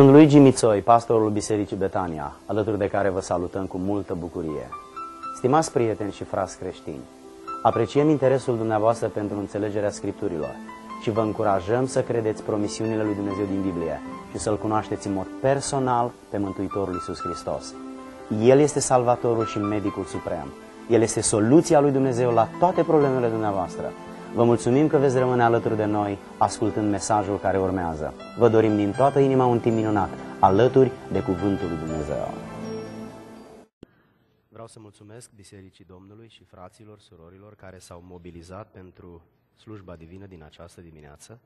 Sunt Luigi Mițoi, pastorul Bisericii Betania, alături de care vă salutăm cu multă bucurie. Stimați prieteni și frați creștini, apreciem interesul dumneavoastră pentru înțelegerea Scripturilor și vă încurajăm să credeți promisiunile lui Dumnezeu din Biblie și să-L cunoașteți în mod personal pe Mântuitorul Iisus Hristos. El este Salvatorul și Medicul Suprem. El este soluția lui Dumnezeu la toate problemele dumneavoastră Vă mulțumim că veți rămâne alături de noi, ascultând mesajul care urmează. Vă dorim din toată inima un timp minunat, alături de Cuvântul lui Dumnezeu. Vreau să mulțumesc Bisericii Domnului și fraților, surorilor care s-au mobilizat pentru slujba divină din această dimineață.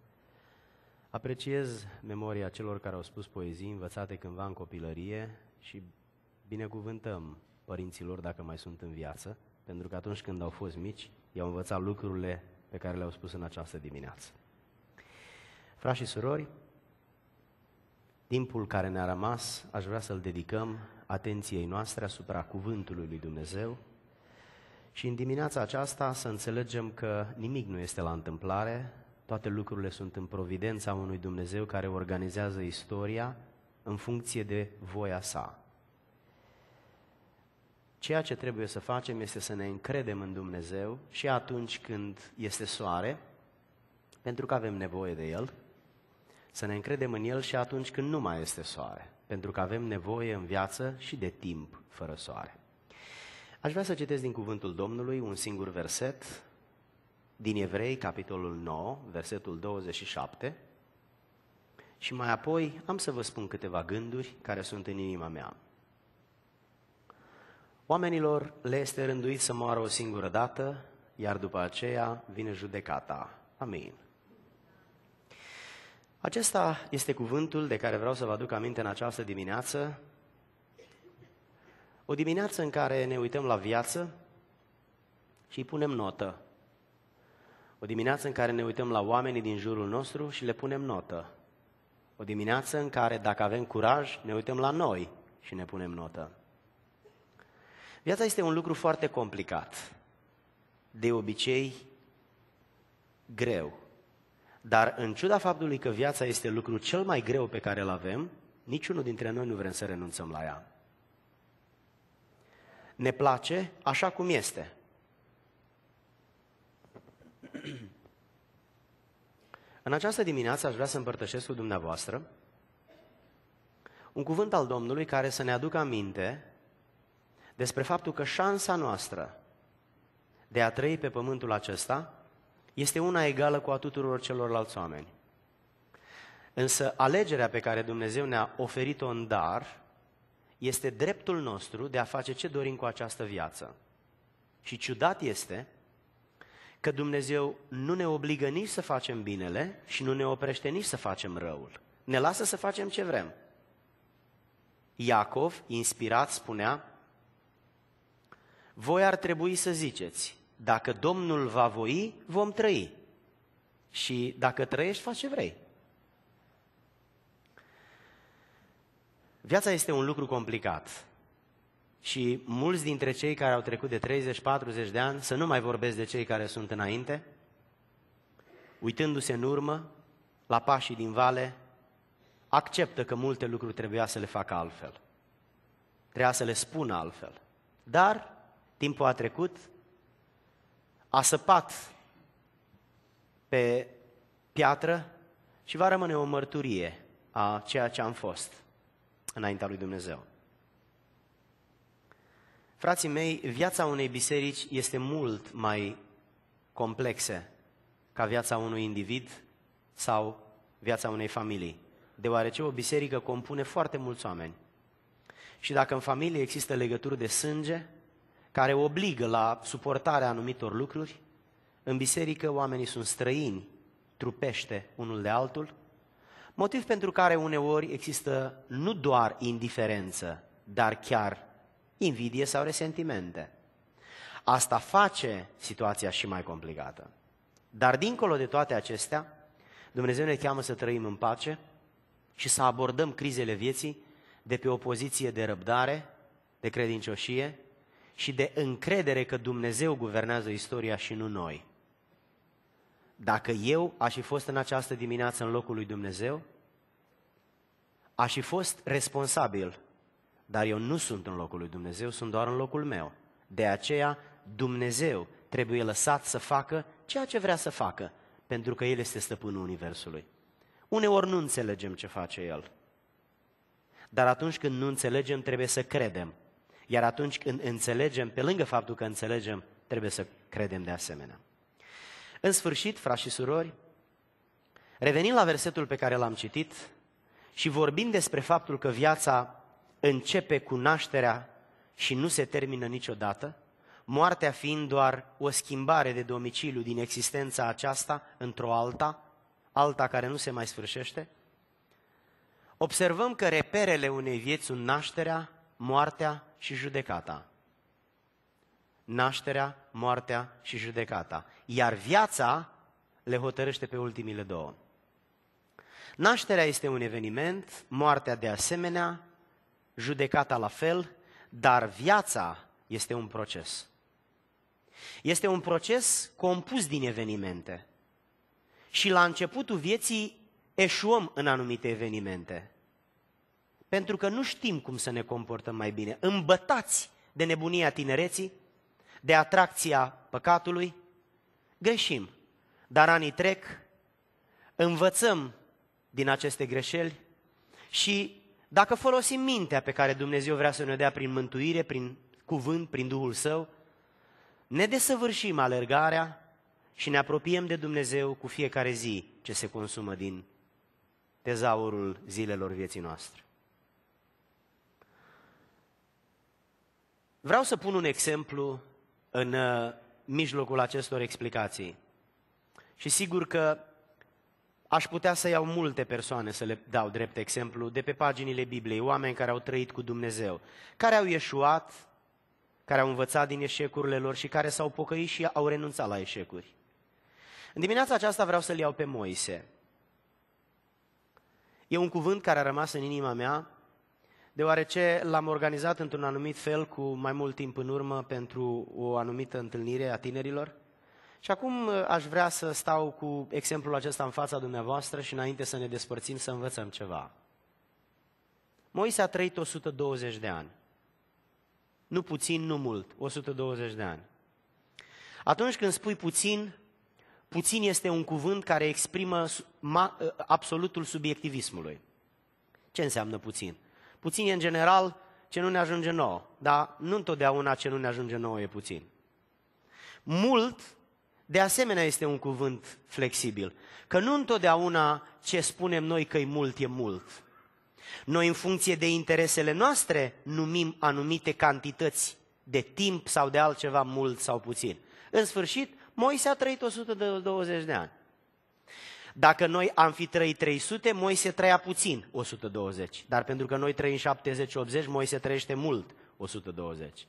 Apreciez memoria celor care au spus poezii învățate cândva în copilărie și binecuvântăm părinților dacă mai sunt în viață, pentru că atunci când au fost mici, i-au învățat lucrurile pe care le-au spus în această dimineață. Frați și surori, timpul care ne-a rămas aș vrea să-l dedicăm atenției noastre asupra cuvântului lui Dumnezeu și în dimineața aceasta să înțelegem că nimic nu este la întâmplare, toate lucrurile sunt în providența unui Dumnezeu care organizează istoria în funcție de voia sa. Ceea ce trebuie să facem este să ne încredem în Dumnezeu și atunci când este soare, pentru că avem nevoie de El, să ne încredem în El și atunci când nu mai este soare, pentru că avem nevoie în viață și de timp fără soare. Aș vrea să citesc din cuvântul Domnului un singur verset din Evrei, capitolul 9, versetul 27, și mai apoi am să vă spun câteva gânduri care sunt în inima mea. Oamenilor le este rânduit să moară o singură dată, iar după aceea vine judecata. Amin. Acesta este cuvântul de care vreau să vă aduc aminte în această dimineață. O dimineață în care ne uităm la viață și îi punem notă. O dimineață în care ne uităm la oamenii din jurul nostru și le punem notă. O dimineață în care, dacă avem curaj, ne uităm la noi și ne punem notă. Viața este un lucru foarte complicat, de obicei greu. Dar în ciuda faptului că viața este lucrul cel mai greu pe care îl avem, niciunul dintre noi nu vrem să renunțăm la ea. Ne place așa cum este. În această dimineață aș vrea să împărtășesc cu dumneavoastră un cuvânt al Domnului care să ne aducă aminte despre faptul că șansa noastră de a trăi pe pământul acesta este una egală cu a tuturor celorlalți oameni. Însă alegerea pe care Dumnezeu ne-a oferit-o în dar este dreptul nostru de a face ce dorim cu această viață. Și ciudat este că Dumnezeu nu ne obligă nici să facem binele și nu ne oprește nici să facem răul. Ne lasă să facem ce vrem. Iacov, inspirat, spunea, voi ar trebui să ziceți, dacă Domnul va voi, vom trăi. Și dacă trăiești, faci ce vrei. Viața este un lucru complicat. Și mulți dintre cei care au trecut de 30-40 de ani, să nu mai vorbesc de cei care sunt înainte, uitându-se în urmă, la pașii din vale, acceptă că multe lucruri trebuia să le facă altfel. Trebuia să le spună altfel. Dar timpul a trecut, a săpat pe piatră și va rămâne o mărturie a ceea ce am fost înaintea lui Dumnezeu. Frații mei, viața unei biserici este mult mai complexă ca viața unui individ sau viața unei familii, deoarece o biserică compune foarte mulți oameni. Și dacă în familie există legături de sânge, care obligă la suportarea anumitor lucruri. În biserică oamenii sunt străini, trupește unul de altul, motiv pentru care uneori există nu doar indiferență, dar chiar invidie sau resentimente. Asta face situația și mai complicată. Dar dincolo de toate acestea, Dumnezeu ne cheamă să trăim în pace și să abordăm crizele vieții de pe o poziție de răbdare, de credincioșie și de încredere că Dumnezeu guvernează istoria și nu noi. Dacă eu aș fi fost în această dimineață în locul lui Dumnezeu, aș fi fost responsabil, dar eu nu sunt în locul lui Dumnezeu, sunt doar în locul meu. De aceea, Dumnezeu trebuie lăsat să facă ceea ce vrea să facă, pentru că El este stăpânul Universului. Uneori nu înțelegem ce face El, dar atunci când nu înțelegem, trebuie să credem iar atunci când înțelegem, pe lângă faptul că înțelegem, trebuie să credem de asemenea. În sfârșit, frați și surori, revenind la versetul pe care l-am citit și vorbind despre faptul că viața începe cu nașterea și nu se termină niciodată, moartea fiind doar o schimbare de domiciliu din existența aceasta într-o alta, alta care nu se mai sfârșește, observăm că reperele unei vieți sunt nașterea, moartea și judecata. Nașterea, moartea și judecata. Iar viața le hotărăște pe ultimile două. Nașterea este un eveniment, moartea de asemenea, judecata la fel, dar viața este un proces. Este un proces compus din evenimente. Și la începutul vieții eșuăm în anumite evenimente pentru că nu știm cum să ne comportăm mai bine. Îmbătați de nebunia tinereții, de atracția păcatului, greșim. Dar anii trec, învățăm din aceste greșeli și dacă folosim mintea pe care Dumnezeu vrea să ne dea prin mântuire, prin cuvânt, prin Duhul Său, ne desăvârșim alergarea și ne apropiem de Dumnezeu cu fiecare zi ce se consumă din tezaurul zilelor vieții noastre. Vreau să pun un exemplu în uh, mijlocul acestor explicații. Și sigur că aș putea să iau multe persoane să le dau drept exemplu de pe paginile Bibliei, oameni care au trăit cu Dumnezeu, care au ieșuat, care au învățat din eșecurile lor și care s-au pocăit și au renunțat la eșecuri. În dimineața aceasta vreau să-l iau pe Moise. E un cuvânt care a rămas în inima mea deoarece l-am organizat într-un anumit fel cu mai mult timp în urmă pentru o anumită întâlnire a tinerilor. Și acum uh, aș vrea să stau cu exemplul acesta în fața dumneavoastră și înainte să ne despărțim să învățăm ceva. Moise a trăit 120 de ani. Nu puțin, nu mult, 120 de ani. Atunci când spui puțin, puțin este un cuvânt care exprimă uh, absolutul subiectivismului. Ce înseamnă puțin? Puțin e în general ce nu ne ajunge nouă, dar nu întotdeauna ce nu ne ajunge nouă e puțin. Mult, de asemenea, este un cuvânt flexibil. Că nu întotdeauna ce spunem noi că e mult e mult. Noi, în funcție de interesele noastre, numim anumite cantități de timp sau de altceva mult sau puțin. În sfârșit, Moise a trăit 120 de ani. Dacă noi am fi trăit 300, Moise trăia puțin, 120. Dar pentru că noi trăim 70-80, Moise trăiește mult, 120.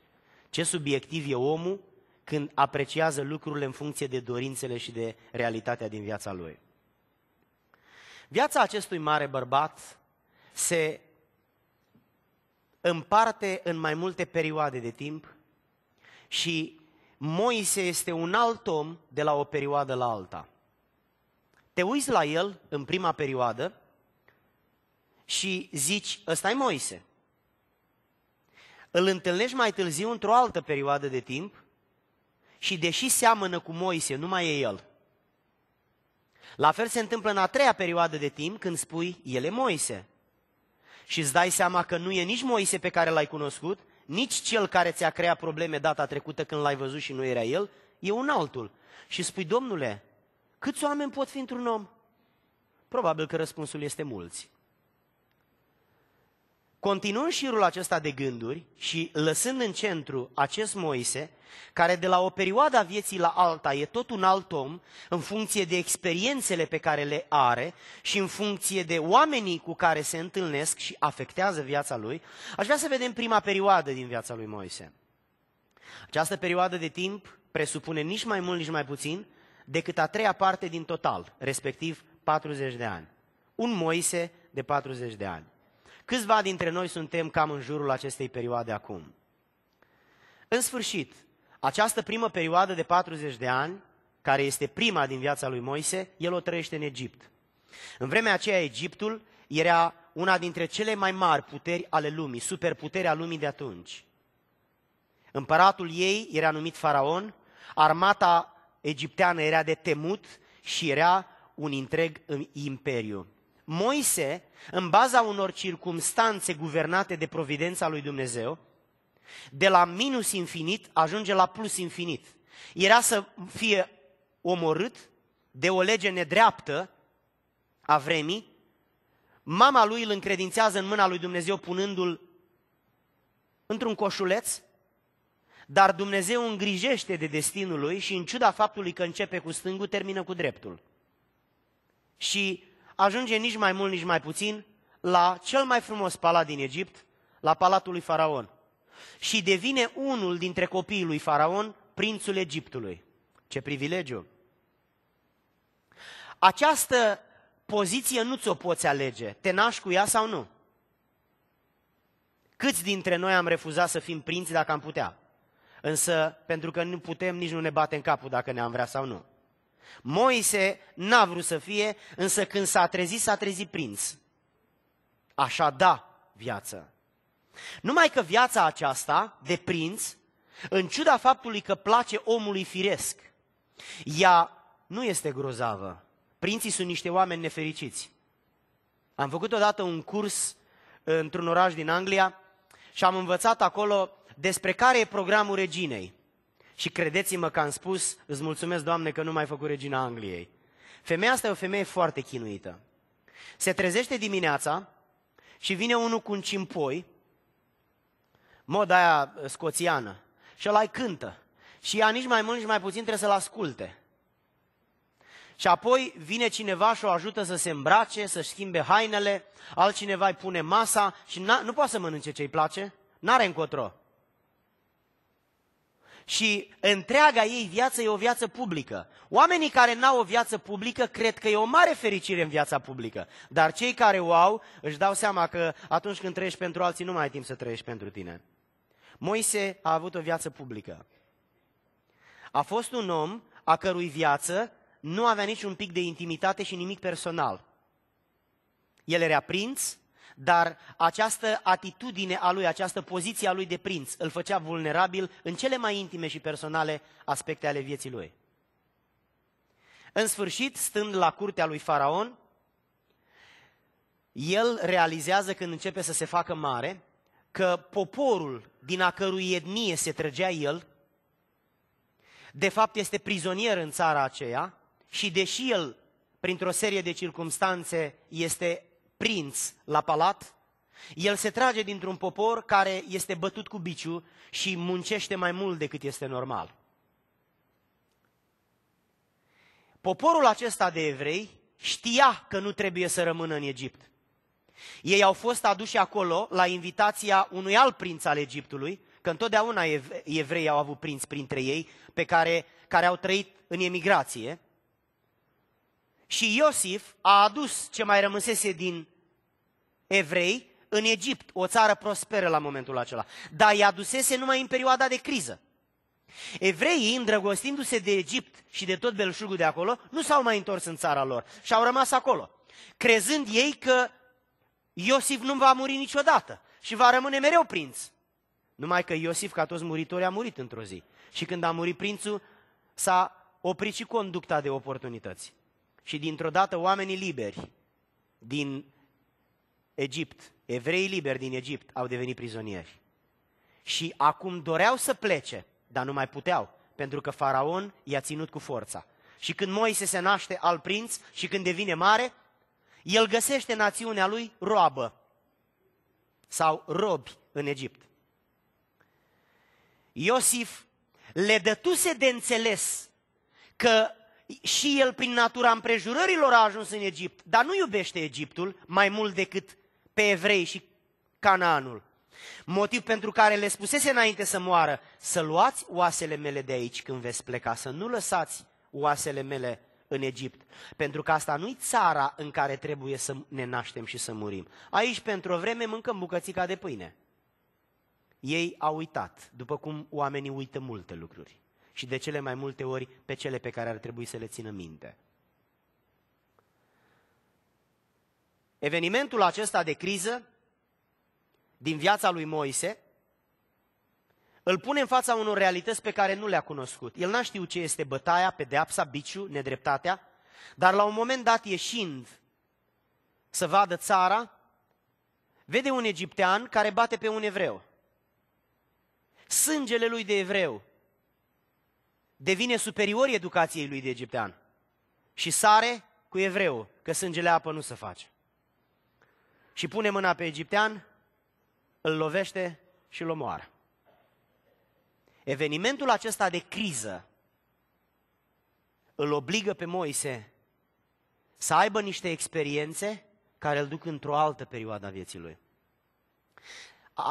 Ce subiectiv e omul când apreciază lucrurile în funcție de dorințele și de realitatea din viața lui. Viața acestui mare bărbat se împarte în mai multe perioade de timp și Moise este un alt om de la o perioadă la alta. Te uiți la el în prima perioadă și zici, ăsta e Moise. Îl întâlnești mai târziu într-o altă perioadă de timp și deși seamănă cu Moise, nu mai e el. La fel se întâmplă în a treia perioadă de timp când spui, el e Moise. Și îți dai seama că nu e nici Moise pe care l-ai cunoscut, nici cel care ți-a creat probleme data trecută când l-ai văzut și nu era el, e un altul. Și spui, domnule, Câți oameni pot fi într-un om? Probabil că răspunsul este mulți. Continuând șirul acesta de gânduri și lăsând în centru acest Moise, care de la o perioadă a vieții la alta e tot un alt om, în funcție de experiențele pe care le are și în funcție de oamenii cu care se întâlnesc și afectează viața lui, aș vrea să vedem prima perioadă din viața lui Moise. Această perioadă de timp presupune nici mai mult, nici mai puțin decât a treia parte din total, respectiv 40 de ani. Un Moise de 40 de ani. Câțiva dintre noi suntem cam în jurul acestei perioade acum. În sfârșit, această primă perioadă de 40 de ani, care este prima din viața lui Moise, el o trăiește în Egipt. În vremea aceea Egiptul era una dintre cele mai mari puteri ale lumii, superputerea lumii de atunci. Împăratul ei era numit Faraon, armata egipteană era de temut și era un întreg imperiu. Moise, în baza unor circumstanțe guvernate de providența lui Dumnezeu, de la minus infinit ajunge la plus infinit. Era să fie omorât de o lege nedreaptă a vremii, mama lui îl încredințează în mâna lui Dumnezeu punându-l într-un coșuleț dar Dumnezeu îngrijește de destinul lui și în ciuda faptului că începe cu stângul, termină cu dreptul. Și ajunge nici mai mult, nici mai puțin la cel mai frumos palat din Egipt, la palatul lui Faraon. Și devine unul dintre copiii lui Faraon, prințul Egiptului. Ce privilegiu! Această poziție nu ți-o poți alege. Te naști cu ea sau nu? Câți dintre noi am refuzat să fim prinți dacă am putea? însă pentru că nu putem, nici nu ne batem capul dacă ne-am vrea sau nu. Moise n-a vrut să fie, însă când s-a trezit, s-a trezit prinț. Așa da viață. Numai că viața aceasta de prinț, în ciuda faptului că place omului firesc, ea nu este grozavă. Prinții sunt niște oameni nefericiți. Am făcut odată un curs într-un oraș din Anglia și am învățat acolo despre care e programul reginei. Și credeți-mă că am spus, îți mulțumesc, Doamne, că nu mai ai făcut regina Angliei. Femeia asta e o femeie foarte chinuită. Se trezește dimineața și vine unul cu un cimpoi, mod aia uh, scoțiană, și ăla cântă. Și ea nici mai mult, nici mai puțin trebuie să-l asculte. Și apoi vine cineva și o ajută să se îmbrace, să-și schimbe hainele, altcineva îi pune masa și nu poate să mănânce ce-i place, n-are încotro. Și întreaga ei viață e o viață publică. Oamenii care n-au o viață publică cred că e o mare fericire în viața publică. Dar cei care o au își dau seama că atunci când trăiești pentru alții nu mai ai timp să trăiești pentru tine. Moise a avut o viață publică. A fost un om a cărui viață nu avea niciun pic de intimitate și nimic personal. El era prinț, dar această atitudine a lui, această poziție a lui de prinț îl făcea vulnerabil în cele mai intime și personale aspecte ale vieții lui. În sfârșit, stând la curtea lui Faraon, el realizează când începe să se facă mare că poporul din a cărui etnie se trăgea el, de fapt este prizonier în țara aceea și deși el, printr-o serie de circumstanțe, este prinț la palat, el se trage dintr-un popor care este bătut cu biciu și muncește mai mult decât este normal. Poporul acesta de evrei știa că nu trebuie să rămână în Egipt. Ei au fost aduși acolo la invitația unui alt prinț al Egiptului, că întotdeauna evrei au avut prinți printre ei, pe care, care au trăit în emigrație. Și Iosif a adus ce mai rămăsese din evrei în Egipt, o țară prosperă la momentul acela, dar i-a dusese numai în perioada de criză. Evreii, îndrăgostindu-se de Egipt și de tot belșugul de acolo, nu s-au mai întors în țara lor și au rămas acolo, crezând ei că Iosif nu va muri niciodată și va rămâne mereu prinț. Numai că Iosif, ca toți muritori, a murit într-o zi. Și când a murit prințul, s-a oprit și conducta de oportunități. Și dintr-o dată oamenii liberi din Egipt, evrei liberi din Egipt au devenit prizonieri. Și acum doreau să plece, dar nu mai puteau, pentru că faraon i-a ținut cu forța. Și când Moise se naște al prinț și când devine mare, el găsește națiunea lui roabă sau robi în Egipt. Iosif le dătuse de înțeles că și el prin natura împrejurărilor a ajuns în Egipt, dar nu iubește Egiptul mai mult decât pe evrei și Canaanul. Motiv pentru care le spusese înainte să moară, să luați oasele mele de aici când veți pleca, să nu lăsați oasele mele în Egipt. Pentru că asta nu-i țara în care trebuie să ne naștem și să murim. Aici, pentru o vreme, mâncăm bucățica de pâine. Ei au uitat, după cum oamenii uită multe lucruri. Și de cele mai multe ori pe cele pe care ar trebui să le țină minte. Evenimentul acesta de criză din viața lui Moise îl pune în fața unor realități pe care nu le-a cunoscut. El n-a știut ce este bătaia, pedeapsa, biciu, nedreptatea, dar la un moment dat ieșind să vadă țara, vede un egiptean care bate pe un evreu. Sângele lui de evreu devine superior educației lui de egiptean și sare cu evreu, că sângele apă nu se face și pune mâna pe egiptean, îl lovește și îl omoară. Evenimentul acesta de criză îl obligă pe Moise să aibă niște experiențe care îl duc într-o altă perioadă a vieții lui.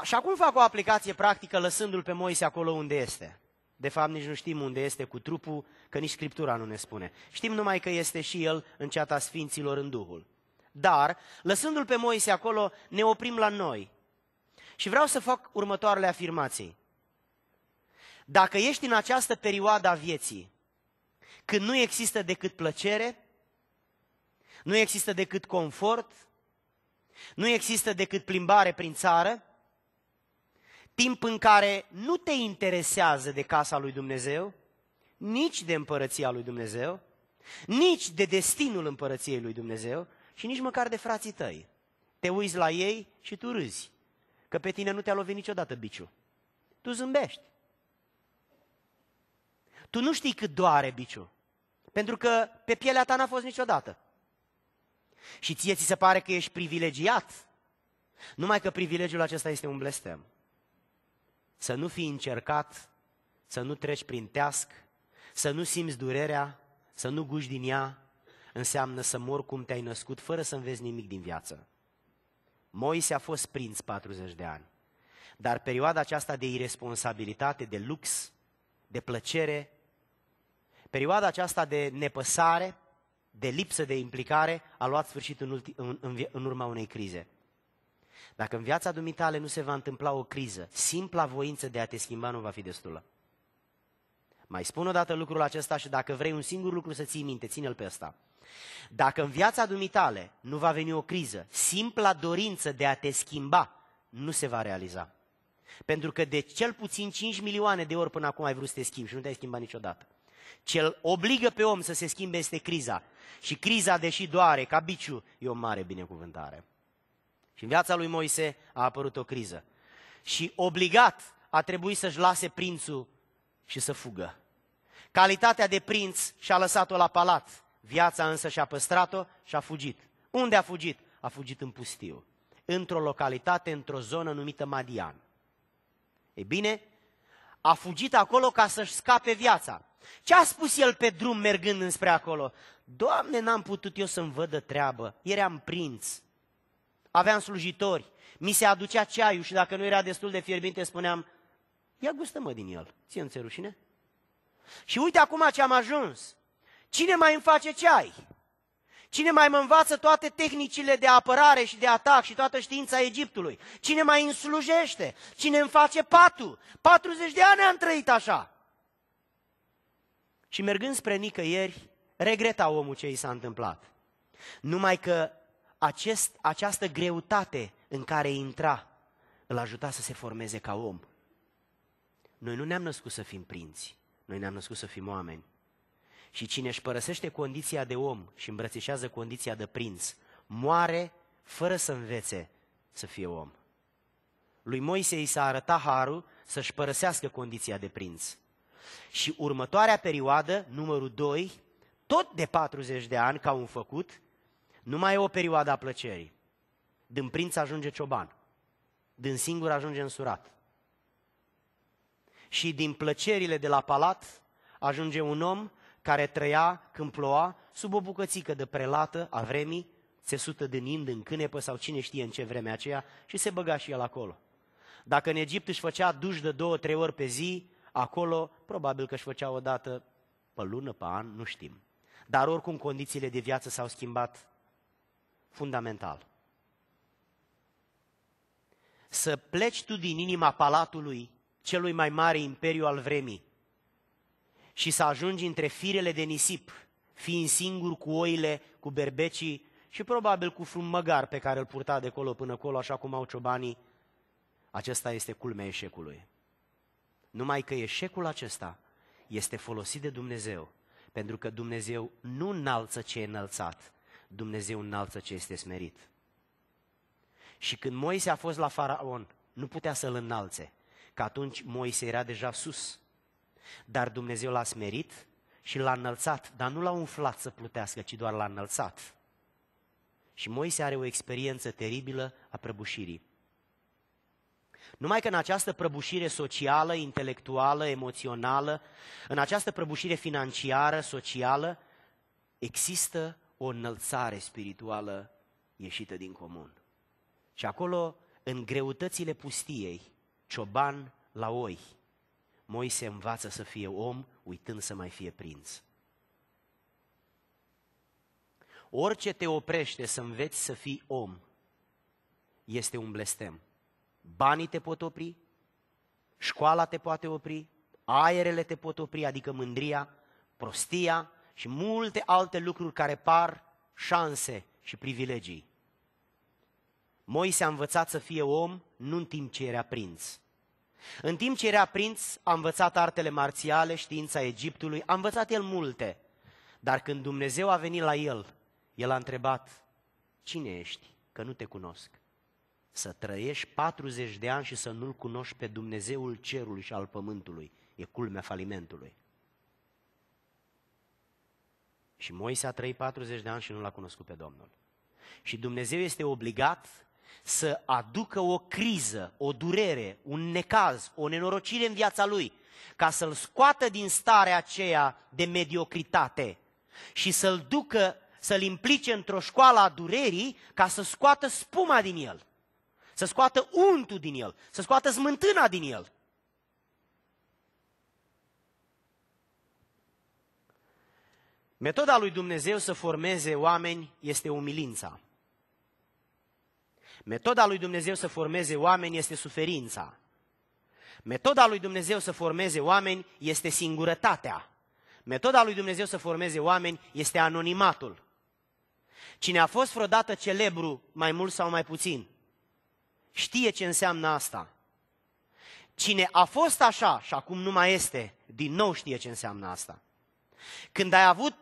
Și acum fac o aplicație practică lăsându-l pe Moise acolo unde este. De fapt, nici nu știm unde este cu trupul, că nici Scriptura nu ne spune. Știm numai că este și el în ceata Sfinților în Duhul. Dar, lăsându-l pe Moise acolo, ne oprim la noi. Și vreau să fac următoarele afirmații. Dacă ești în această perioadă a vieții, când nu există decât plăcere, nu există decât confort, nu există decât plimbare prin țară, timp în care nu te interesează de casa lui Dumnezeu, nici de împărăția lui Dumnezeu, nici de destinul împărăției lui Dumnezeu, și nici măcar de frații tăi. Te uiți la ei și tu râzi, că pe tine nu te-a lovit niciodată biciu. Tu zâmbești. Tu nu știi cât doare biciu, pentru că pe pielea ta n-a fost niciodată. Și ție ți se pare că ești privilegiat, numai că privilegiul acesta este un blestem. Să nu fii încercat, să nu treci prin teasc, să nu simți durerea, să nu guși din ea, înseamnă să mor cum te-ai născut fără să înveți nimic din viață. Moise a fost prinț 40 de ani, dar perioada aceasta de irresponsabilitate, de lux, de plăcere, perioada aceasta de nepăsare, de lipsă de implicare, a luat sfârșit în, ulti, în, în, în urma unei crize. Dacă în viața dumitale nu se va întâmpla o criză, simpla voință de a te schimba nu va fi destulă. Mai spun o dată lucrul acesta și dacă vrei un singur lucru să ții minte, ține-l pe ăsta. Dacă în viața dumitale nu va veni o criză, simpla dorință de a te schimba nu se va realiza. Pentru că de cel puțin 5 milioane de ori până acum ai vrut să te schimbi și nu te-ai schimbat niciodată. Cel obligă pe om să se schimbe este criza. Și criza, deși doare ca biciu, e o mare binecuvântare. Și în viața lui Moise a apărut o criză. Și obligat a trebuit să-și lase prințul și să fugă. Calitatea de prinț și-a lăsat-o la palat. Viața însă și-a păstrat-o și a fugit. Unde a fugit? A fugit în pustiu, într-o localitate, într-o zonă numită Madian. E bine, a fugit acolo ca să-și scape viața. Ce a spus el pe drum mergând înspre acolo? Doamne, n-am putut eu să-mi vădă treabă, eram prinț, aveam slujitori, mi se aducea ceaiul și dacă nu era destul de fierbinte spuneam, ia gustă-mă din el, ție mi rușine? Și uite acum ce am ajuns. Cine mai îmi face ce ai? Cine mai mă învață toate tehnicile de apărare și de atac și toată știința Egiptului? Cine mai îmi slujește? Cine îmi face patul? 40 de ani am trăit așa. Și mergând spre nicăieri, regreta omul ce i s-a întâmplat. Numai că acest, această greutate în care intra îl ajuta să se formeze ca om. Noi nu ne-am născut să fim prinți, noi ne-am născut să fim oameni. Și cine își părăsește condiția de om și îmbrățișează condiția de prinț, moare fără să învețe să fie om. Lui Moise i s-a arătat harul să-și părăsească condiția de prinț. Și următoarea perioadă, numărul 2, tot de 40 de ani ca un făcut, nu mai e o perioadă a plăcerii. Din prinț ajunge cioban. Din singur ajunge însurat. Și din plăcerile de la palat ajunge un om care trăia când ploua sub o bucățică de prelată a vremii, țesută de nind în cânepă sau cine știe în ce vreme aceea și se băga și el acolo. Dacă în Egipt își făcea duș de două, trei ori pe zi, acolo probabil că își făcea o dată pe lună, pe an, nu știm. Dar oricum condițiile de viață s-au schimbat fundamental. Să pleci tu din inima palatului celui mai mare imperiu al vremii și să ajungi între firele de nisip, fiind singur cu oile, cu berbecii și probabil cu frum măgar pe care îl purta de colo până colo, așa cum au ciobanii, acesta este culmea eșecului. Numai că eșecul acesta este folosit de Dumnezeu, pentru că Dumnezeu nu înalță ce e înălțat, Dumnezeu înalță ce este smerit. Și când Moise a fost la faraon, nu putea să-l înalțe, că atunci Moise era deja sus. Dar Dumnezeu l-a smerit și l-a înălțat, dar nu l-a umflat să plutească, ci doar l-a înălțat. Și Moise are o experiență teribilă a prăbușirii. Numai că în această prăbușire socială, intelectuală, emoțională, în această prăbușire financiară, socială, există o înălțare spirituală ieșită din comun. Și acolo, în greutățile pustiei, cioban la oi, Moise învață să fie om, uitând să mai fie prinț. Orice te oprește să înveți să fii om, este un blestem. Banii te pot opri, școala te poate opri, aerele te pot opri, adică mândria, prostia și multe alte lucruri care par șanse și privilegii. Moise a învățat să fie om nu în timp ce era prinț, în timp ce era prinț, a învățat artele marțiale, știința Egiptului, a învățat el multe. Dar când Dumnezeu a venit la el, el a întrebat, cine ești, că nu te cunosc? Să trăiești 40 de ani și să nu-L cunoști pe Dumnezeul cerului și al pământului. E culmea falimentului. Și Moise a trăit 40 de ani și nu l-a cunoscut pe Domnul. Și Dumnezeu este obligat să aducă o criză, o durere, un necaz, o nenorocire în viața lui, ca să-l scoată din starea aceea de mediocritate și să-l ducă, să-l implice într-o școală a durerii ca să scoată spuma din el, să scoată untul din el, să scoată smântâna din el. Metoda lui Dumnezeu să formeze oameni este umilința. Metoda lui Dumnezeu să formeze oameni este suferința. Metoda lui Dumnezeu să formeze oameni este singurătatea. Metoda lui Dumnezeu să formeze oameni este anonimatul. Cine a fost vreodată celebru, mai mult sau mai puțin, știe ce înseamnă asta. Cine a fost așa și acum nu mai este, din nou știe ce înseamnă asta. Când ai avut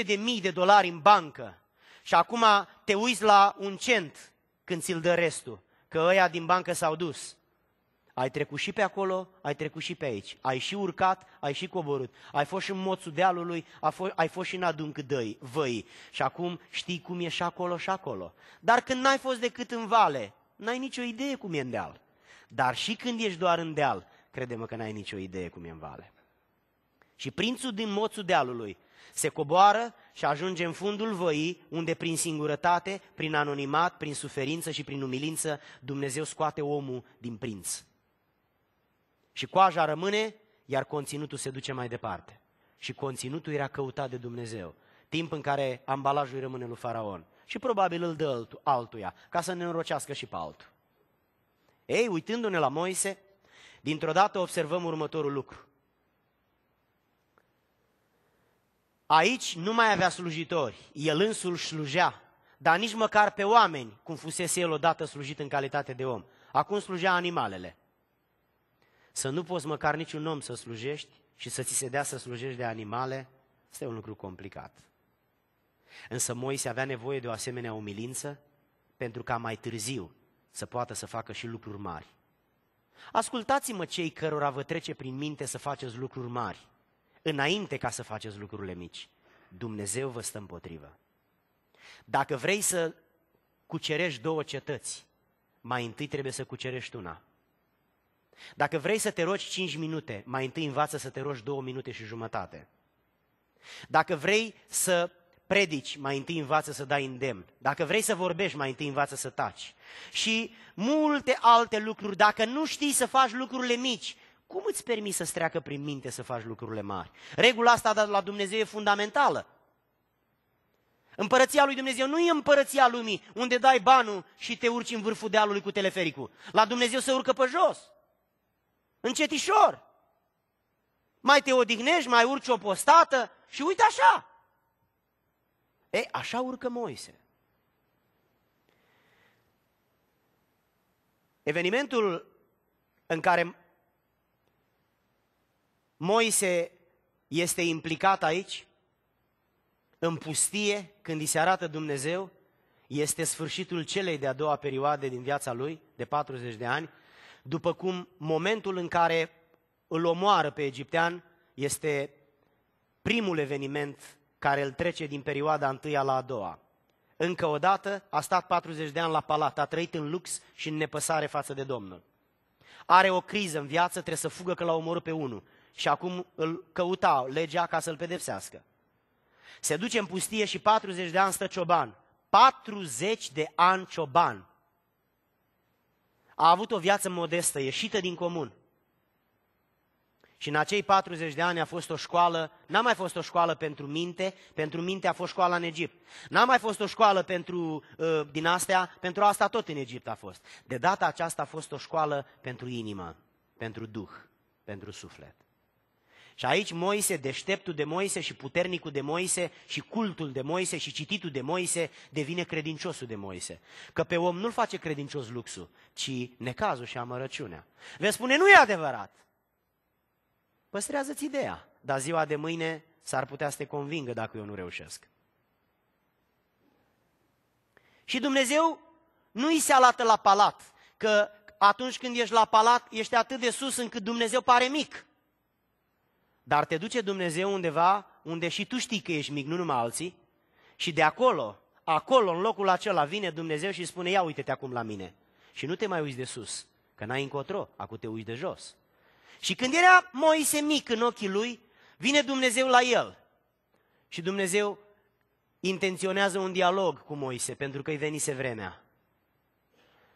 2-300 de mii de dolari în bancă și acum te uiți la un cent când ți-l dă restul, că ăia din bancă s-au dus. Ai trecut și pe acolo, ai trecut și pe aici. Ai și urcat, ai și coborât. Ai fost și în moțul dealului, ai fost și în adânc dăi, văi. Și acum știi cum e și acolo și acolo. Dar când n-ai fost decât în vale, n-ai nicio idee cum e în deal. Dar și când ești doar în deal, crede-mă că n-ai nicio idee cum e în vale. Și prințul din moțul dealului se coboară și ajunge în fundul văii, unde prin singurătate, prin anonimat, prin suferință și prin umilință, Dumnezeu scoate omul din prinț. Și coaja rămâne, iar conținutul se duce mai departe. Și conținutul era căutat de Dumnezeu. Timp în care ambalajul rămâne lui Faraon. Și probabil îl dă altuia, ca să ne înrocească și pe altul. Ei, uitându-ne la Moise, dintr-o dată observăm următorul lucru. Aici nu mai avea slujitori, el însuși slujea, dar nici măcar pe oameni, cum fusese el odată slujit în calitate de om. Acum slujea animalele. Să nu poți măcar niciun om să slujești și să ți se dea să slujești de animale, este un lucru complicat. Însă Moise avea nevoie de o asemenea umilință pentru ca mai târziu să poată să facă și lucruri mari. Ascultați-mă cei cărora vă trece prin minte să faceți lucruri mari înainte ca să faceți lucrurile mici. Dumnezeu vă stă împotrivă. Dacă vrei să cucerești două cetăți, mai întâi trebuie să cucerești una. Dacă vrei să te rogi 5 minute, mai întâi învață să te rogi 2 minute și jumătate. Dacă vrei să predici, mai întâi învață să dai îndemn. Dacă vrei să vorbești, mai întâi învață să taci. Și multe alte lucruri. Dacă nu știi să faci lucrurile mici, cum îți permiți să-ți treacă prin minte să faci lucrurile mari? Regula asta dată la Dumnezeu e fundamentală. Împărăția lui Dumnezeu nu e împărăția lumii unde dai banul și te urci în vârful dealului cu telefericul. La Dumnezeu se urcă pe jos. Încetișor. Mai te odihnești, mai urci o postată și uite așa. E, așa urcă Moise. Evenimentul în care Moise este implicat aici, în pustie, când îi se arată Dumnezeu, este sfârșitul celei de-a doua perioade din viața lui, de 40 de ani, după cum momentul în care îl omoară pe egiptean este primul eveniment care îl trece din perioada întâia la a doua. Încă o dată a stat 40 de ani la palat, a trăit în lux și în nepăsare față de Domnul. Are o criză în viață, trebuie să fugă că l-a omorât pe unul și acum îl căuta legea ca să-l pedepsească. Se duce în pustie și 40 de ani stă cioban. 40 de ani cioban. A avut o viață modestă, ieșită din comun. Și în acei 40 de ani a fost o școală, n-a mai fost o școală pentru minte, pentru minte a fost școala în Egipt. N-a mai fost o școală pentru ă, din astea, pentru asta tot în Egipt a fost. De data aceasta a fost o școală pentru inimă, pentru duh, pentru suflet. Și aici Moise, deșteptul de Moise și puternicul de Moise și cultul de Moise și cititul de Moise devine credinciosul de Moise. Că pe om nu-l face credincios luxul, ci necazul și amărăciunea. Vei spune, nu e adevărat. Păstrează-ți ideea, dar ziua de mâine s-ar putea să te convingă dacă eu nu reușesc. Și Dumnezeu nu i se alată la palat, că atunci când ești la palat, ești atât de sus încât Dumnezeu pare mic. Dar te duce Dumnezeu undeva unde și tu știi că ești mic, nu numai alții, și de acolo, acolo, în locul acela, vine Dumnezeu și spune, ia uite-te acum la mine. Și nu te mai uiți de sus, că n-ai încotro, acum te uiți de jos. Și când era Moise mic în ochii lui, vine Dumnezeu la el. Și Dumnezeu intenționează un dialog cu Moise, pentru că îi venise vremea.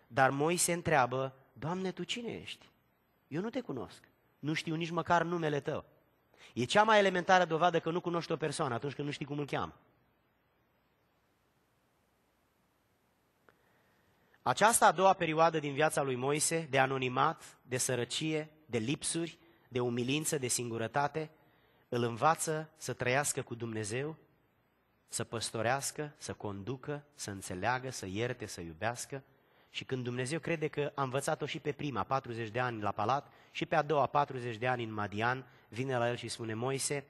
Dar Moise întreabă, Doamne, Tu cine ești? Eu nu te cunosc, nu știu nici măcar numele Tău. E cea mai elementară dovadă că nu cunoști o persoană atunci când nu știi cum îl cheamă. Aceasta a doua perioadă din viața lui Moise, de anonimat, de sărăcie, de lipsuri, de umilință, de singurătate, îl învață să trăiască cu Dumnezeu, să păstorească, să conducă, să înțeleagă, să ierte, să iubească, și când Dumnezeu crede că a învățat-o și pe prima, 40 de ani la palat, și pe a doua, 40 de ani în Madian, vine la el și spune, Moise,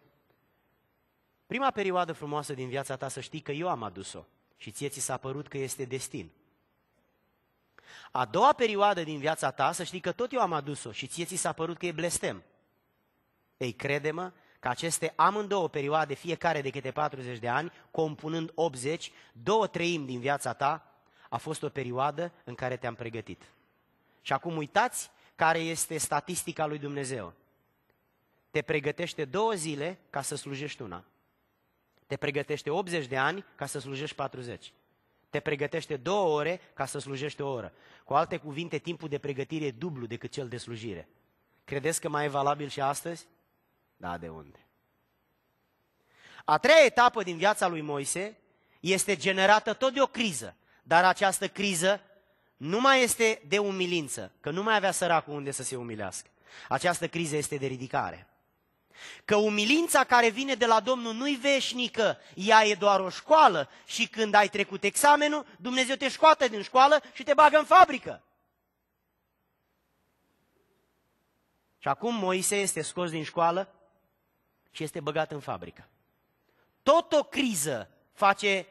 prima perioadă frumoasă din viața ta să știi că eu am adus-o și ție ți s-a părut că este destin. A doua perioadă din viața ta să știi că tot eu am adus-o și ție ți s-a părut că e blestem. Ei, crede-mă că aceste amândouă perioade, fiecare de câte 40 de ani, compunând 80, două treimi din viața ta, a fost o perioadă în care te-am pregătit. Și acum uitați care este statistica lui Dumnezeu. Te pregătește două zile ca să slujești una. Te pregătește 80 de ani ca să slujești 40. Te pregătește două ore ca să slujești o oră. Cu alte cuvinte, timpul de pregătire e dublu decât cel de slujire. Credeți că mai e valabil și astăzi? Da, de unde? A treia etapă din viața lui Moise este generată tot de o criză. Dar această criză nu mai este de umilință, că nu mai avea săracul unde să se umilească. Această criză este de ridicare. Că umilința care vine de la Domnul nu-i veșnică, ea e doar o școală și când ai trecut examenul, Dumnezeu te scoate din școală și te bagă în fabrică. Și acum Moise este scos din școală și este băgat în fabrică. Tot o criză face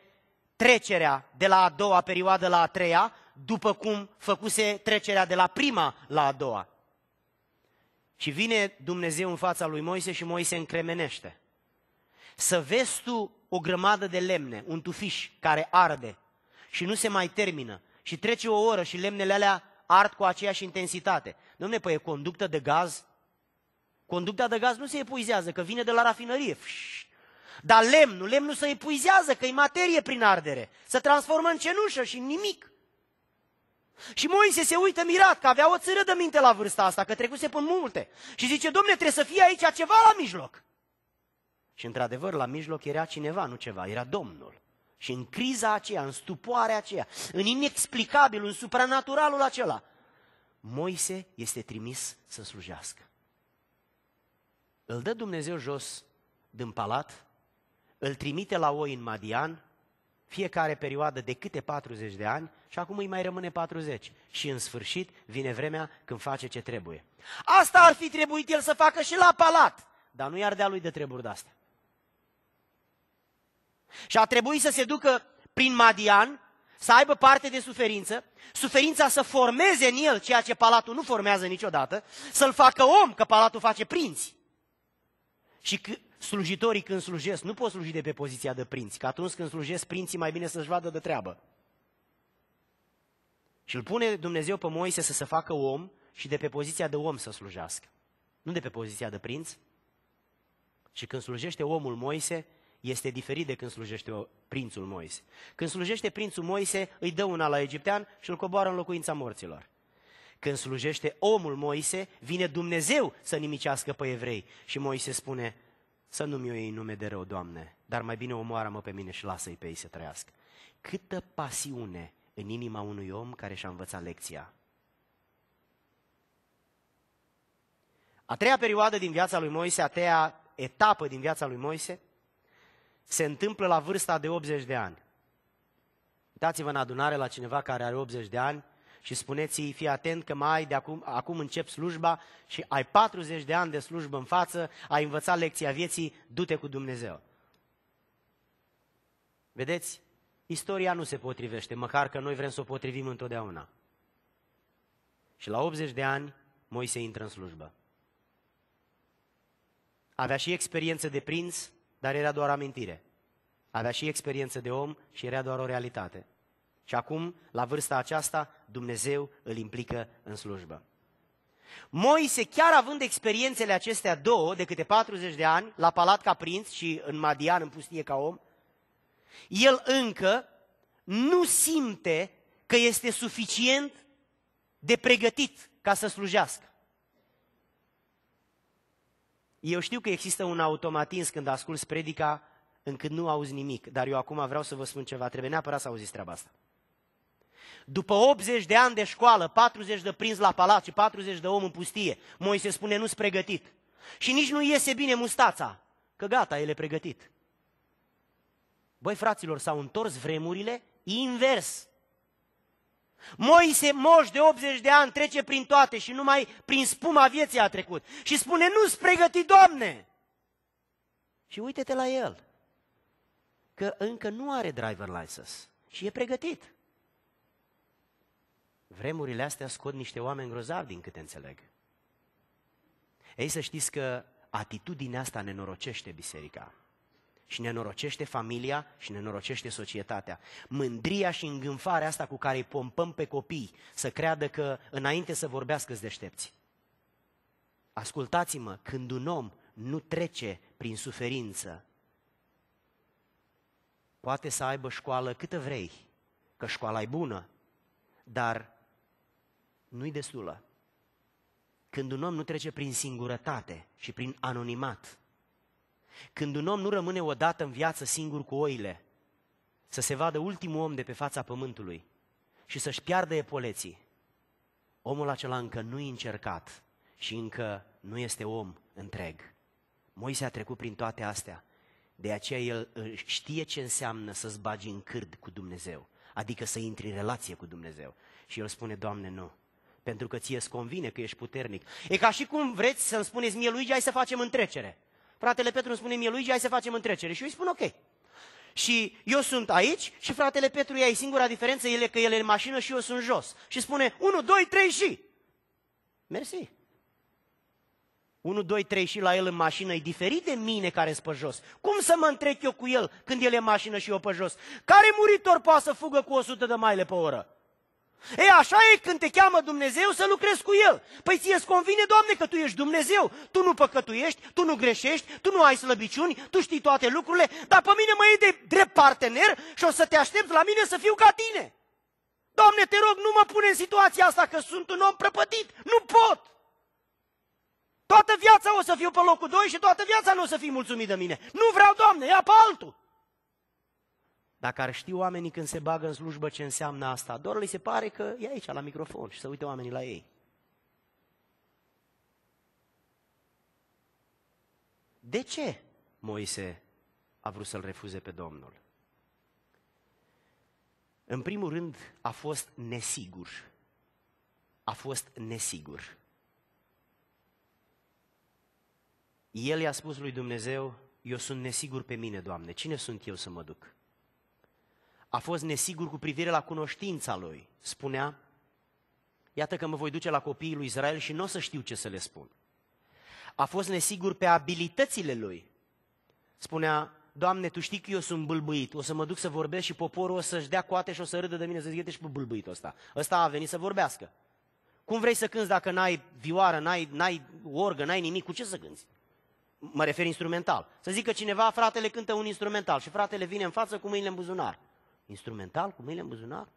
trecerea de la a doua perioadă la a treia, după cum făcuse trecerea de la prima la a doua. Și vine Dumnezeu în fața lui Moise și Moise încremenește. Să vezi tu o grămadă de lemne, un tufiș care arde și nu se mai termină și trece o oră și lemnele alea ard cu aceeași intensitate. Dom'le, păi e conductă de gaz? Conducta de gaz nu se epuizează, că vine de la rafinărie. Fșt. Dar lemnul, lemnul se epuizează, că e materie prin ardere. Se transformă în cenușă și în nimic. Și Moise se uită mirat, că avea o țără de minte la vârsta asta, că trecuse până multe. Și zice, domne, trebuie să fie aici ceva la mijloc. Și într-adevăr, la mijloc era cineva, nu ceva, era Domnul. Și în criza aceea, în stupoarea aceea, în inexplicabil, în supranaturalul acela, Moise este trimis să slujească. Îl dă Dumnezeu jos din palat îl trimite la oi în Madian, fiecare perioadă de câte 40 de ani și acum îi mai rămâne 40. Și în sfârșit vine vremea când face ce trebuie. Asta ar fi trebuit el să facă și la palat, dar nu i-ar dea lui de treburi de astea. Și a trebuit să se ducă prin Madian, să aibă parte de suferință, suferința să formeze în el ceea ce palatul nu formează niciodată, să-l facă om, că palatul face prinți. Și Slujitorii când slujesc nu pot sluji de pe poziția de prinți, că atunci când slujesc prinții mai bine să-și vadă de treabă. Și îl pune Dumnezeu pe Moise să se facă om și de pe poziția de om să slujească, nu de pe poziția de prinț. Și când slujește omul Moise, este diferit de când slujește prințul Moise. Când slujește prințul Moise, îi dă una la egiptean și îl coboară în locuința morților. Când slujește omul Moise, vine Dumnezeu să nimicească pe evrei. Și Moise spune, să nu-mi o ei nume de rău, Doamne, dar mai bine omoară-mă pe mine și lasă-i pe ei să trăiască. Câtă pasiune în inima unui om care și-a învățat lecția. A treia perioadă din viața lui Moise, a treia etapă din viața lui Moise, se întâmplă la vârsta de 80 de ani. Uitați-vă în adunare la cineva care are 80 de ani și spuneți-i, fii atent că mai de acum, acum încep slujba și ai 40 de ani de slujbă în față, ai învățat lecția vieții, du-te cu Dumnezeu. Vedeți? Istoria nu se potrivește, măcar că noi vrem să o potrivim întotdeauna. Și la 80 de ani, Moise intră în slujbă. Avea și experiență de prinț, dar era doar amintire. Avea și experiență de om și era doar o realitate. Și acum, la vârsta aceasta, Dumnezeu îl implică în slujbă. Moise, chiar având experiențele acestea două, de câte 40 de ani, la palat ca prinț și în Madian, în pustie ca om, el încă nu simte că este suficient de pregătit ca să slujească. Eu știu că există un automatism când asculți predica încât nu auzi nimic, dar eu acum vreau să vă spun ceva, trebuie neapărat să auziți treaba asta. După 80 de ani de școală, 40 de prins la palat și 40 de om în pustie, Moise spune, nu-s pregătit. Și nici nu iese bine mustața, că gata, el e pregătit. Băi, fraților, s-au întors vremurile invers. Moise, moș de 80 de ani, trece prin toate și numai prin spuma vieții a trecut. Și spune, nu-s pregătit, Doamne! Și uite-te la el, că încă nu are driver license și e pregătit. Vremurile astea scot niște oameni grozavi, din câte înțeleg. Ei, să știți că atitudinea asta nenorocește biserica. Și nenorocește familia și nenorocește societatea. Mândria și îngânfarea asta cu care îi pompăm pe copii să creadă că înainte să vorbească îți deștepți. Ascultați-mă, când un om nu trece prin suferință, poate să aibă școală câtă vrei, că școala e bună, dar nu-i destulă. Când un om nu trece prin singurătate și prin anonimat, când un om nu rămâne odată în viață singur cu oile, să se vadă ultimul om de pe fața pământului și să-și piardă epoleții, omul acela încă nu-i încercat și încă nu este om întreg. Moise a trecut prin toate astea, de aceea el știe ce înseamnă să-ți bagi în cârd cu Dumnezeu, adică să intri în relație cu Dumnezeu. Și el spune, Doamne, nu, pentru că ție îți convine că ești puternic. E ca și cum vreți să-mi spuneți mie, Luigi, hai să facem întrecere. Fratele Petru îmi spune mie, Luigi, hai să facem întrecere. Și eu îi spun, ok. Și eu sunt aici și fratele Petru e singura diferență, el e că el e în mașină și eu sunt jos. Și spune, 1, 2, 3 și... Mersi. 1, 2, 3 și la el în mașină e diferit de mine care sunt pe jos. Cum să mă întrec eu cu el când el e în mașină și eu pe jos? Care muritor poate să fugă cu 100 de maile pe oră? E, așa e când te cheamă Dumnezeu să lucrezi cu El. Păi ție îți convine, Doamne, că Tu ești Dumnezeu. Tu nu păcătuiești, Tu nu greșești, Tu nu ai slăbiciuni, Tu știi toate lucrurile, dar pe mine mă iei de drept partener și o să te aștept la mine să fiu ca Tine. Doamne, te rog, nu mă pune în situația asta că sunt un om prăpătit. Nu pot! Toată viața o să fiu pe locul doi și toată viața nu o să fii mulțumit de mine. Nu vreau, Doamne, ia pe altul. Dacă ar ști oamenii când se bagă în slujbă ce înseamnă asta, doar li se pare că e aici, la microfon și să uite oamenii la ei. De ce Moise a vrut să-l refuze pe Domnul? În primul rând, a fost nesigur. A fost nesigur. El i-a spus lui Dumnezeu, eu sunt nesigur pe mine, Doamne, cine sunt eu să mă duc? a fost nesigur cu privire la cunoștința lui. Spunea, iată că mă voi duce la copiii lui Israel și nu o să știu ce să le spun. A fost nesigur pe abilitățile lui. Spunea, Doamne, Tu știi că eu sunt bâlbâit, o să mă duc să vorbesc și poporul o să-și dea coate și o să râdă de mine, să zic, și pe bâlbâitul ăsta. Ăsta a venit să vorbească. Cum vrei să cânți dacă n-ai vioară, n-ai, n-ai orgă, n-ai nimic, cu ce să cânți? Mă refer instrumental. Să zică cineva, fratele cântă un instrumental și fratele vine în față cu mâinile în buzunar instrumental, cu mâinile în buzunar?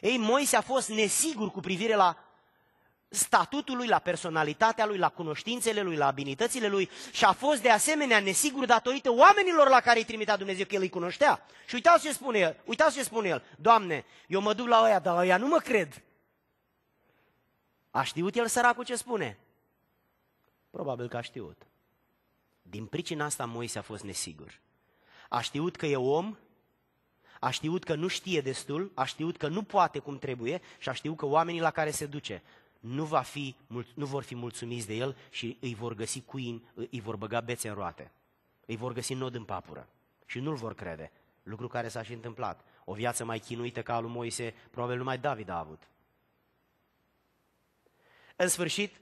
Ei, Moise a fost nesigur cu privire la statutul lui, la personalitatea lui, la cunoștințele lui, la abilitățile lui și a fost de asemenea nesigur datorită oamenilor la care îi trimitea Dumnezeu, că el îi cunoștea. Și uitați ce spune el, uitați ce spune el, Doamne, eu mă duc la oia, dar oia nu mă cred. A știut el săracul ce spune? Probabil că a știut. Din pricina asta Moise a fost nesigur. A știut că e om, a știut că nu știe destul, a știut că nu poate cum trebuie și a știut că oamenii la care se duce nu, va fi, nu vor fi mulțumiți de el și îi vor găsi cuin, îi vor băga bețe în roate, îi vor găsi nod în papură și nu-l vor crede. Lucru care s-a și întâmplat. O viață mai chinuită ca al lui Moise, probabil numai David a avut. În sfârșit,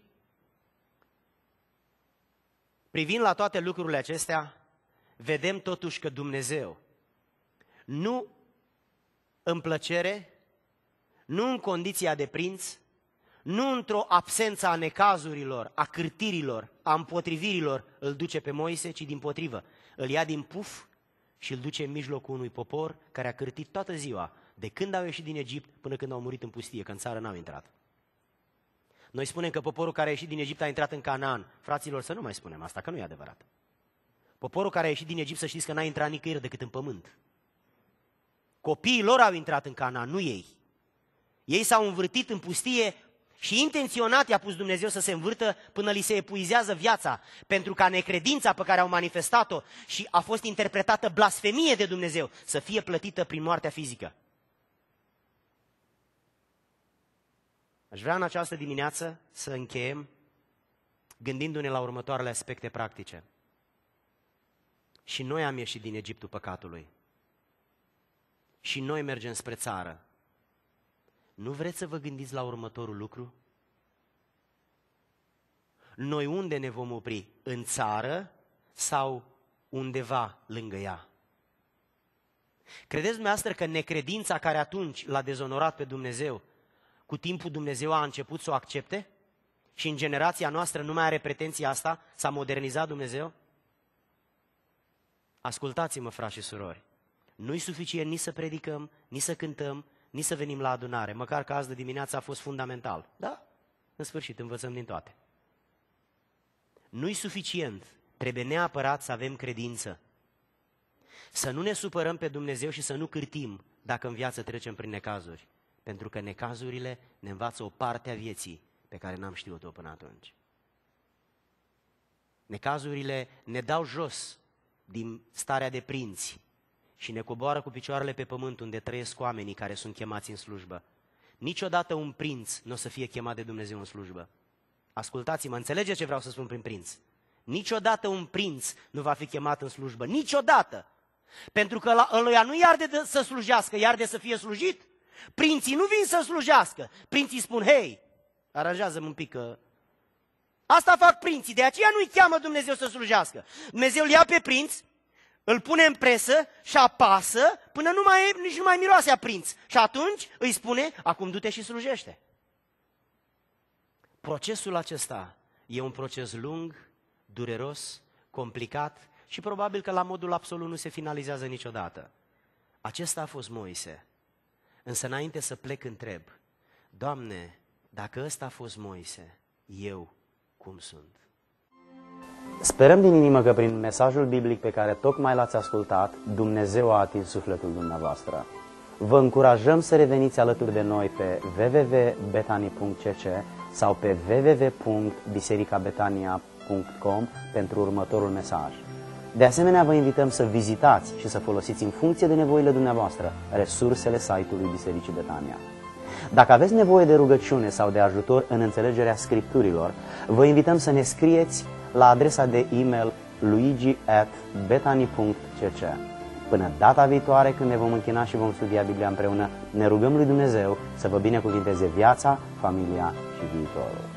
Privind la toate lucrurile acestea, vedem totuși că Dumnezeu nu în plăcere, nu în condiția de prinț, nu într-o absență a necazurilor, a cârtirilor, a împotrivirilor îl duce pe Moise, ci din potrivă. Îl ia din puf și îl duce în mijlocul unui popor care a cârtit toată ziua, de când au ieșit din Egipt până când au murit în pustie, că în țară n-au intrat. Noi spunem că poporul care a ieșit din Egipt a intrat în Canaan. Fraților, să nu mai spunem asta, că nu e adevărat. Poporul care a ieșit din Egipt, să știți că n-a intrat nicăieri decât în pământ. Copiii lor au intrat în Canaan, nu ei. Ei s-au învârtit în pustie și intenționat i-a pus Dumnezeu să se învârtă până li se epuizează viața, pentru ca necredința pe care au manifestat-o și a fost interpretată blasfemie de Dumnezeu să fie plătită prin moartea fizică. Aș vrea în această dimineață să încheiem gândindu-ne la următoarele aspecte practice. Și noi am ieșit din Egiptul păcatului. Și noi mergem spre țară. Nu vreți să vă gândiți la următorul lucru? Noi unde ne vom opri? În țară sau undeva lângă ea? Credeți dumneavoastră că necredința care atunci l-a dezonorat pe Dumnezeu cu timpul Dumnezeu a început să o accepte și în generația noastră nu mai are pretenția asta, s-a modernizat Dumnezeu? Ascultați-mă, frați și surori, nu-i suficient nici să predicăm, nici să cântăm, nici să venim la adunare, măcar că azi de dimineață a fost fundamental. Da? În sfârșit, învățăm din toate. Nu-i suficient, trebuie neapărat să avem credință. Să nu ne supărăm pe Dumnezeu și să nu cârtim dacă în viață trecem prin necazuri pentru că necazurile ne învață o parte a vieții pe care n-am știut-o până atunci. Necazurile ne dau jos din starea de prinți și ne coboară cu picioarele pe pământ unde trăiesc oamenii care sunt chemați în slujbă. Niciodată un prinț nu o să fie chemat de Dumnezeu în slujbă. Ascultați-mă, înțelegeți ce vreau să spun prin prinț. Niciodată un prinț nu va fi chemat în slujbă. Niciodată! Pentru că la, lui nu iar de să slujească, iar de să fie slujit. Prinții nu vin să slujească. Prinții spun, hei, aranjează-mă un pic că Asta fac prinții, de aceea nu-i cheamă Dumnezeu să slujească. Dumnezeu îl ia pe prinț, îl pune în presă și apasă până nu mai, nici nu mai miroase a prinț. Și atunci îi spune, acum du-te și slujește. Procesul acesta e un proces lung, dureros, complicat și probabil că la modul absolut nu se finalizează niciodată. Acesta a fost Moise. Însă înainte să plec întreb, Doamne, dacă ăsta a fost Moise, eu cum sunt? Sperăm din inimă că prin mesajul biblic pe care tocmai l-ați ascultat, Dumnezeu a atins sufletul dumneavoastră. Vă încurajăm să reveniți alături de noi pe www.betani.cc sau pe www.bisericabetania.com pentru următorul mesaj. De asemenea, vă invităm să vizitați și să folosiți în funcție de nevoile dumneavoastră resursele site-ului Bisericii Betania. Dacă aveți nevoie de rugăciune sau de ajutor în înțelegerea scripturilor, vă invităm să ne scrieți la adresa de e-mail luigi@betani.cc. Până data viitoare, când ne vom închina și vom studia Biblia împreună, ne rugăm lui Dumnezeu să vă binecuvinteze viața, familia și viitorul.